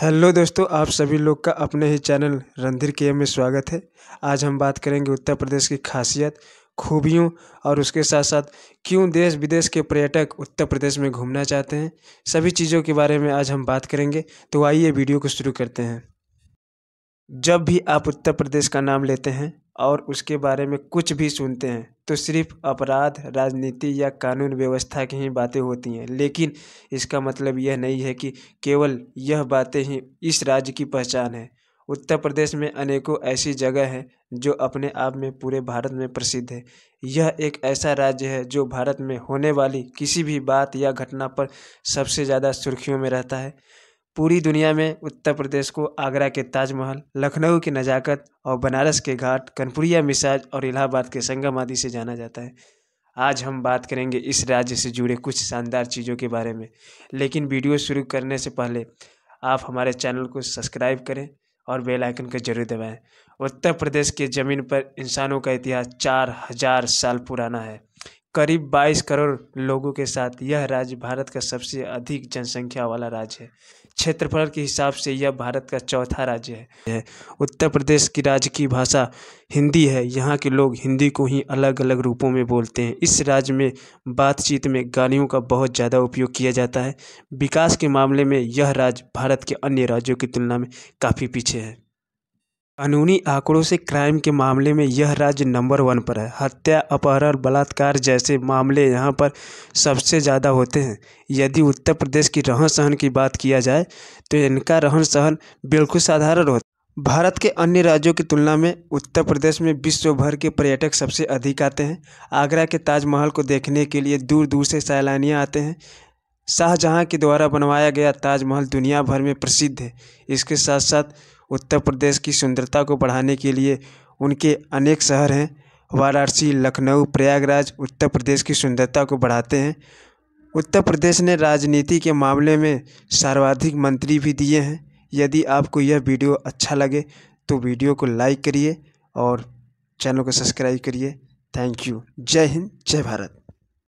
hello दोस्तों आप सभी लोग का अपने ही चैनल रणधीर के में स्वागत है आज हम बात करेंगे उत्तर प्रदेश की खासियत खूबियों और उसके साथ साथ क्यों देश विदेश के पर्यटक उत्तर प्रदेश में घूमना चाहते हैं सभी चीज़ों के बारे में आज हम बात करेंगे तो आइए वीडियो को शुरू करते हैं जब भी आप उत्तर प्रदेश का नाम लेते हैं और उसके बारे में कुछ भी सुनते हैं तो सिर्फ अपराध राजनीति या कानून व्यवस्था की ही बातें होती हैं लेकिन इसका मतलब यह नहीं है कि केवल यह बातें ही इस राज्य की पहचान है उत्तर प्रदेश में अनेकों ऐसी जगह हैं जो अपने आप में पूरे भारत में प्रसिद्ध है यह एक ऐसा राज्य है जो भारत में होने वाली किसी भी बात या घटना पर सबसे ज़्यादा सुर्खियों में रहता है पूरी दुनिया में उत्तर प्रदेश को आगरा के ताजमहल लखनऊ की नज़ाकत और बनारस के घाट कनपुरिया मिसाज और इलाहाबाद के संगम आदि से जाना जाता है आज हम बात करेंगे इस राज्य से जुड़े कुछ शानदार चीज़ों के बारे में लेकिन वीडियो शुरू करने से पहले आप हमारे चैनल को सब्सक्राइब करें और बेल आइकन को जरूर दबाएं उत्तर प्रदेश के ज़मीन पर इंसानों का इतिहास चार हजार साल पुराना है करीब बाईस करोड़ लोगों के साथ यह राज्य भारत का सबसे अधिक जनसंख्या वाला राज्य है क्षेत्रफल के हिसाब से यह भारत का चौथा राज्य है उत्तर प्रदेश की राज्य की भाषा हिंदी है यहाँ के लोग हिंदी को ही अलग अलग रूपों में बोलते हैं इस राज्य में बातचीत में गालियों का बहुत ज़्यादा उपयोग किया जाता है विकास के मामले में यह राज्य भारत के अन्य राज्यों की तुलना में काफ़ी पीछे है कानूनी आंकड़ों से क्राइम के मामले में यह राज्य नंबर वन पर है हत्या अपहरण बलात्कार जैसे मामले यहाँ पर सबसे ज़्यादा होते हैं यदि उत्तर प्रदेश की रहन सहन की बात किया जाए तो इनका रहन सहन बिल्कुल साधारण होता भारत के अन्य राज्यों की तुलना में उत्तर प्रदेश में विश्व भर के पर्यटक सबसे अधिक आते हैं आगरा के ताजमहल को देखने के लिए दूर दूर से सैलानियाँ आते हैं शाहजहाँ के द्वारा बनवाया गया ताजमहल दुनिया भर में प्रसिद्ध है इसके साथ साथ उत्तर प्रदेश की सुंदरता को बढ़ाने के लिए उनके अनेक शहर हैं वाराणसी लखनऊ प्रयागराज उत्तर प्रदेश की सुंदरता को बढ़ाते हैं उत्तर प्रदेश ने राजनीति के मामले में सर्वाधिक मंत्री भी दिए हैं यदि आपको यह वीडियो अच्छा लगे तो वीडियो को लाइक करिए और चैनल को सब्सक्राइब करिए थैंक यू जय हिंद जय भारत